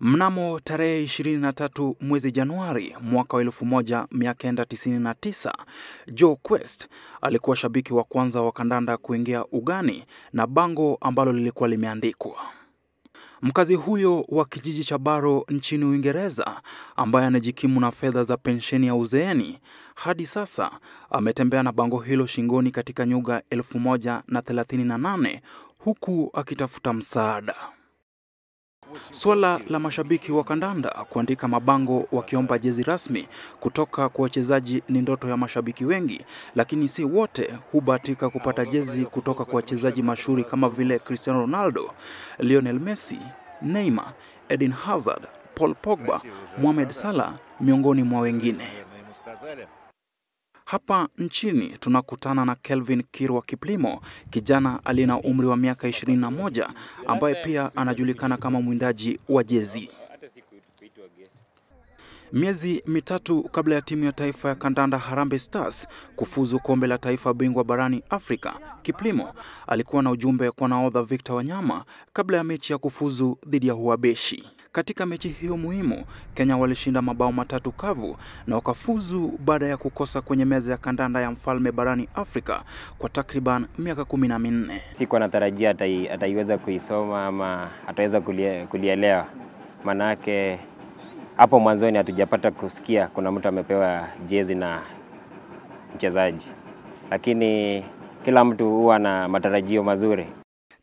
Mnamo tarehe 23 mwezi Januari mwaka wa 1999 Joe Quest alikuwa shabiki wa kwanza wa kandanda kuingia ugani na bango ambalo lilikuwa limeandikwa. Mkazi huyo wa kijiji cha Baro nchini Uingereza, ambaye anajikimu na fedha za pensheni ya uzeeni, hadi sasa ametembea na bango hilo shingoni katika nyuga 1038 huku akitafuta msaada. Suala la mashabiki wa kandanda kuandika mabango wakiomba jezi rasmi kutoka kwa wachezaji ni ndoto ya mashabiki wengi, lakini si wote hubahatika kupata jezi kutoka kwa wachezaji mashuhuri kama vile Cristiano Ronaldo, Lionel Messi, Neymar, Eden Hazard, Paul Pogba, Mohamed Salah miongoni mwa wengine. Hapa nchini tunakutana na Kelvin Kirwa Kiplimo, kijana aliye na umri wa miaka 21 ambaye pia anajulikana kama mwindaji wa jezi. Miezi mitatu kabla ya timu ya taifa ya kandanda Harambee Stars kufuzu kombe la taifa bingwa barani Afrika, Kiplimo alikuwa na ujumbe kwa nahodha Victor Wanyama kabla ya mechi ya kufuzu dhidi ya Huabeshi. Katika mechi hiyo muhimu, Kenya walishinda mabao matatu kavu na wakafuzu baada ya kukosa kwenye meza ya kandanda ya mfalme barani Afrika kwa takriban miaka kumi na minne. Sikuwa natarajia ataiweza kuisoma ama ataweza kulielewa, manake hapo mwanzoni hatujapata kusikia kuna mtu amepewa jezi na mchezaji, lakini kila mtu huwa na matarajio mazuri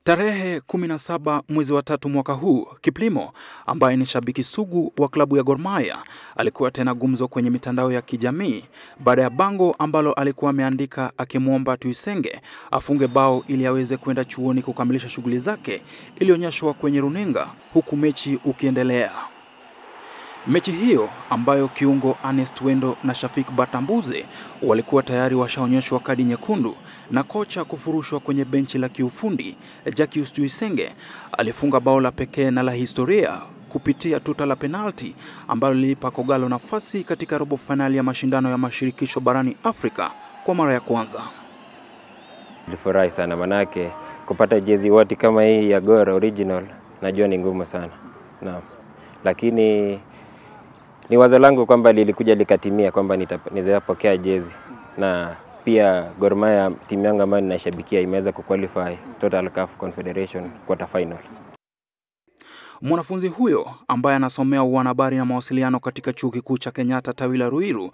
Tarehe 17 mwezi wa tatu mwaka huu, Kiplimo ambaye ni shabiki sugu wa klabu ya Gor Mahia alikuwa tena gumzo kwenye mitandao ya kijamii baada ya bango ambalo alikuwa ameandika akimwomba Tuisenge afunge bao ili aweze kwenda chuoni kukamilisha shughuli zake ilionyeshwa kwenye runinga huku mechi ukiendelea. Mechi hiyo ambayo kiungo Ernest Wendo na Shafik Batambuze walikuwa tayari washaonyeshwa kadi nyekundu na kocha kufurushwa kwenye benchi la kiufundi, Jacques Tuyisenge alifunga bao la pekee na la historia kupitia tuta la penalti ambalo lilipa Kogalo nafasi katika robo fainali ya mashindano ya mashirikisho barani Afrika kwa mara ya kwanza. Nilifurahi sana manake kupata jezi wati kama hii ya Gor original najua ni ngumu sana. Naam. Lakini ni wazo langu kwamba lilikuja likatimia kwamba nitapokea jezi na pia Gor Mahia timu yangu ambayo ninashabikia imeweza kuqualify Total CAF Confederation quarter finals. Mwanafunzi huyo ambaye anasomea uanahabari na mawasiliano katika chuo kikuu cha Kenyatta tawi la Ruiru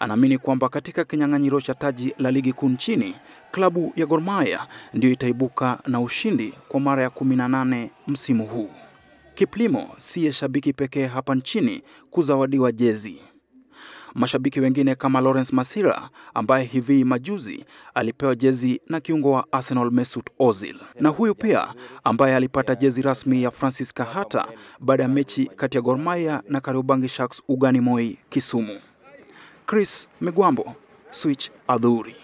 anaamini kwamba katika kinyang'anyiro cha taji la ligi kuu nchini klabu ya Gor Mahia ndiyo itaibuka na ushindi kwa mara ya 18 msimu huu. Kiplimo siye shabiki pekee hapa nchini kuzawadiwa jezi. Mashabiki wengine kama Lawrence Masira ambaye hivi majuzi alipewa jezi na kiungo wa Arsenal Mesut Ozil, na huyu pia ambaye alipata jezi rasmi ya Francis Kahata baada ya mechi kati ya Gor Mahia na Kariobangi Sharks ugani Moi Kisumu. Chris Migwambo, Switch Adhuri.